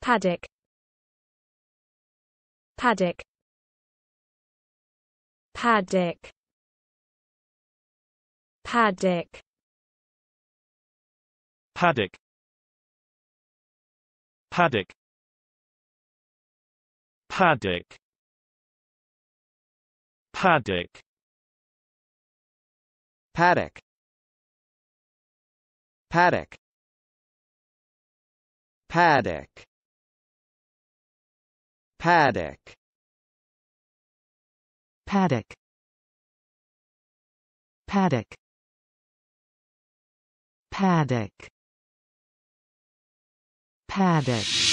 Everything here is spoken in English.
paddock paddock paddock paddock paddock paddock paddock paddock paddock paddock paddock Paddock Paddock Paddock Paddock Paddock